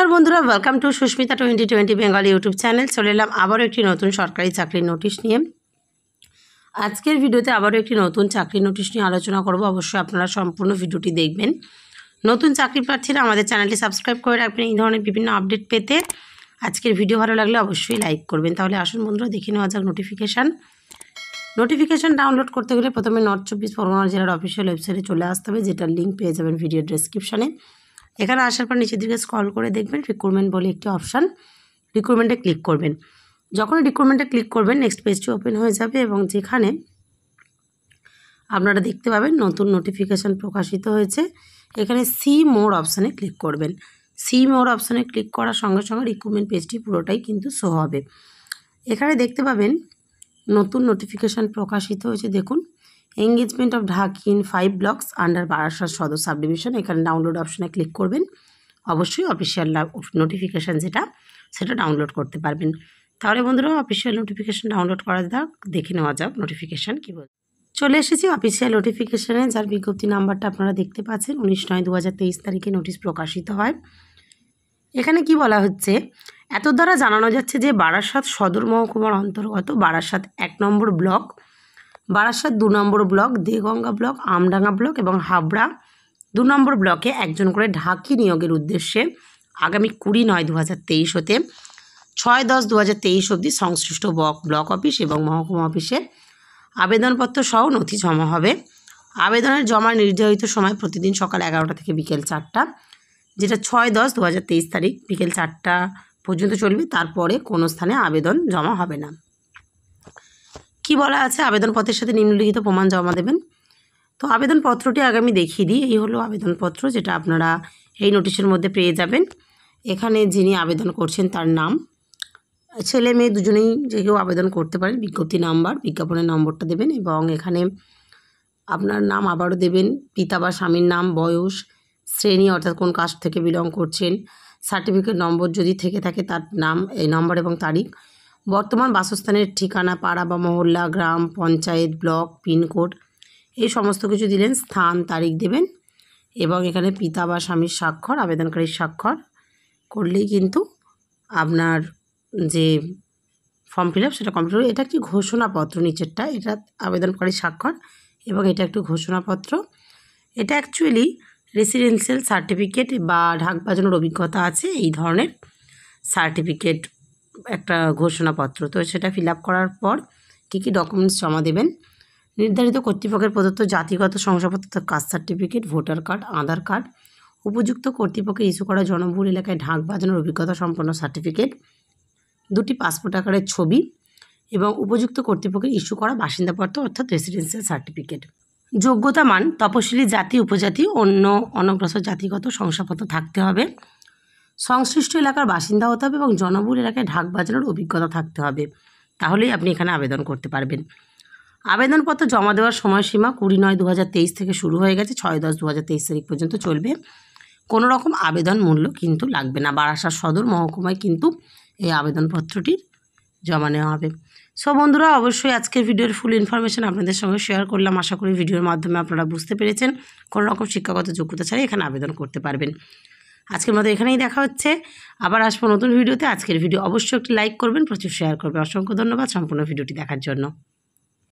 নমস্কার বন্ধুরা welcome to Sushmita twenty twenty Bengal YouTube channel চলে এলাম আবারও একটি নতুন সরকারি চাকরির নোটিশ নিয়ে আজকের ভিডিওতে আবারও একটি নতুন চাকরির নোটিশ নিয়ে আলোচনা করব অবশ্যই আপনারা সম্পূর্ণ ভিডিওটি দেখবেন নতুন চাকরি প্রার্থীরা আমাদের চ্যানেলটি সাবস্ক্রাইব করে রাখবেন এই ধরনের বিভিন্ন আপডেট পেতে আজকের ভিডিও ভালো লাগলে অবশ্যই লাইক করবেন তাহলে আসুন বন্ধুরা দেখে নেওয়া যাক নোটিফিকেশান নোটিফিকেশান ডাউনলোড করতে গেলে প্রথমে নর্থ চব্বিশ পরগনা জেলার অফিসিয়াল ওয়েবসাইটে চলে আসতে হবে যেটার লিঙ্ক পেয়ে যাবেন ভিডিও ডেসক্রিপশানে এখানে আসার পর নিচের দিকে স্ক্রল করে দেখবেন রিক্রুটমেন্ট বলে একটি অপশান রিক্রুটমেন্টে ক্লিক করবেন যখন রিক্রুটমেন্টে ক্লিক করবেন নেক্সট পেজটি ওপেন হয়ে যাবে এবং যেখানে আপনারা দেখতে পাবেন নতুন নোটিফিকেশান প্রকাশিত হয়েছে এখানে সি মোর অপশানে ক্লিক করবেন সি মোড় অপশানে ক্লিক করার সঙ্গে সঙ্গে রিক্রুটমেন্ট পেজটি পুরোটাই কিন্তু শো হবে এখানে দেখতে পাবেন নতুন নোটিফিকেশান প্রকাশিত হয়েছে দেখুন engagement of dhak in five blocks under Barasat Sadar subdivision এখানে ডাউনলোড অপশনে ক্লিক করবেন অবশ্যই অফিসিয়াল নোটিফিকেশান যেটা সেটা ডাউনলোড করতে পারবেন তাহলে বন্ধুরা অফিসিয়াল নোটিফিকেশান ডাউনলোড করা যাক দেখে নেওয়া যাক নোটিফিকেশান কী বল চলে এসেছি অফিসিয়াল নোটিফিকেশানে যার বিজ্ঞপ্তি নাম্বারটা আপনারা দেখতে পাচ্ছেন উনিশ নয় দু তারিখে নোটিশ প্রকাশিত হয় এখানে কি বলা হচ্ছে এত দ্বারা জানানো যাচ্ছে যে বারাসাত সদর মহকুমার অন্তর্গত বারাসাত এক নম্বর ব্লক বারাসাত দু number block Deganga block Amdanga block এবং হাবড়া দু নম্বর ব্লকে একজন করে ঢাকি নিয়োগের উদ্দেশ্যে আগামী কুড়ি নয় দু হাজার তেইশ হতে ছয় দশ দু হাজার তেইশ অবধি সংশ্লিষ্ট ব্লক ব্লক অফিস এবং মহকুমা অফিসে আবেদনপত্র সহ নথি জমা হবে আবেদনের জমা নির্ধারিত সময় প্রতিদিন সকাল এগারোটা থেকে বিকেল চারটা যেটা ছয় দশ দু হাজার তেইশ তারিখ বিকেল চারটা পর্যন্ত চলবে তারপরে কোনো স্থানে আবেদন জমা হবে না কি বলা আছে আবেদনপত্রের সাথে নিম্নলিখিত প্রমাণ জমা দেবেন তো আবেদনপত্রটি আগামী দেখিয়ে দিই এই হলো আবেদনপত্র যেটা আপনারা এই নোটিশের মধ্যে পেয়ে যাবেন এখানে যিনি আবেদন করছেন তার নাম ছেলে মেয়ে দুজনেই যে কেউ আবেদন করতে পারেন বিজ্ঞপ্তি নাম্বার বিজ্ঞাপনের নম্বরটা দেবেন এবং এখানে আপনার নাম আবারও দেবেন পিতা বা স্বামীর নাম বয়স শ্রেণী অর্থাৎ কোন কাস্ট থেকে বিলং করছেন সার্টিফিকেট নম্বর যদি থেকে থাকে তার নাম এই নম্বর এবং তারিখ বর্তমান বাসস্থানের ঠিকানা পাড়া বা মহল্লা গ্রাম পঞ্চায়েত ব্লক পিনকোড এই সমস্ত কিছু দিলেন স্থান তারিখ দেবেন এবং এখানে পিতা বা স্বামীর স্বাক্ষর আবেদনকারীর স্বাক্ষর করলেই কিন্তু আপনার যে ফর্ম ফিল আপ সেটা কমপ্লিট এটা একটি ঘোষণাপত্র নিচেরটা এটা আবেদনকারী স্বাক্ষর এবং এটা একটি ঘোষণাপত্র এটা অ্যাকচুয়ালি রেসিডেন্সিয়াল সার্টিফিকেট বা ঢাক বাজানোর অভিজ্ঞতা আছে এই ধরনের সার্টিফিকেট একটা ঘোষণাপত্র তো সেটা ফিল করার পর কী কী ডকুমেন্টস জমা দেবেন নির্ধারিত কর্তৃপক্ষের প্রদত্ত জাতিগত শংসাপত্র caste certificate voter card Aadhaar card উপযুক্ত কর্তৃপক্ষে ইস্যু করা জনবহুল এলাকায় ঢাক বাজানোর অভিজ্ঞতা সম্পন্ন সার্টিফিকেট দুটি পাসপোর্ট আকারের ছবি এবং উপযুক্ত কর্তৃপক্ষের ইস্যু করা বাসিন্দাপত্র অর্থাৎ রেসিডেন্সিয়াল সার্টিফিকেট যোগ্যতা মান তপশিলি জাতি উপজাতি অন্য অনগ্রসর জাতিগত শংসাপত্র থাকতে হবে সংশ্লিষ্ট এলাকার বাসিন্দা হতে হবে এবং জনবহুল এলাকায় ঢাক বাজানোর অভিজ্ঞতা থাকতে হবে তাহলেই আপনি এখানে আবেদন করতে পারবেন আবেদনপত্র জমা দেওয়ার সময়সীমা কুড়ি নয় দু থেকে শুরু হয়ে গেছে ছয় দশ দু তারিখ পর্যন্ত চলবে কোনো রকম আবেদন মূল্য কিন্তু লাগবে না বারাসার সদর মহকুমায় কিন্তু এই আবেদনপত্রটির জমা নেওয়া হবে সো বন্ধুরা অবশ্যই আজকের ভিডিওর ফুল ইনফরমেশান আপনাদের সঙ্গে শেয়ার করলাম আশা করি ভিডিওর মাধ্যমে আপনারা বুঝতে পেরেছেন কোনো রকম শিক্ষাগত যোগ্যতা ছাড়াই এখানে আবেদন করতে পারবেন আজকের মতো এখানেই দেখা হচ্ছে আবার আসবো নতুন ভিডিওতে আজকের ভিডিও অবশ্যই একটি লাইক করবেন প্রচুর শেয়ার করবেন অসংখ্য ধন্যবাদ সম্পূর্ণ ভিডিওটি দেখার জন্য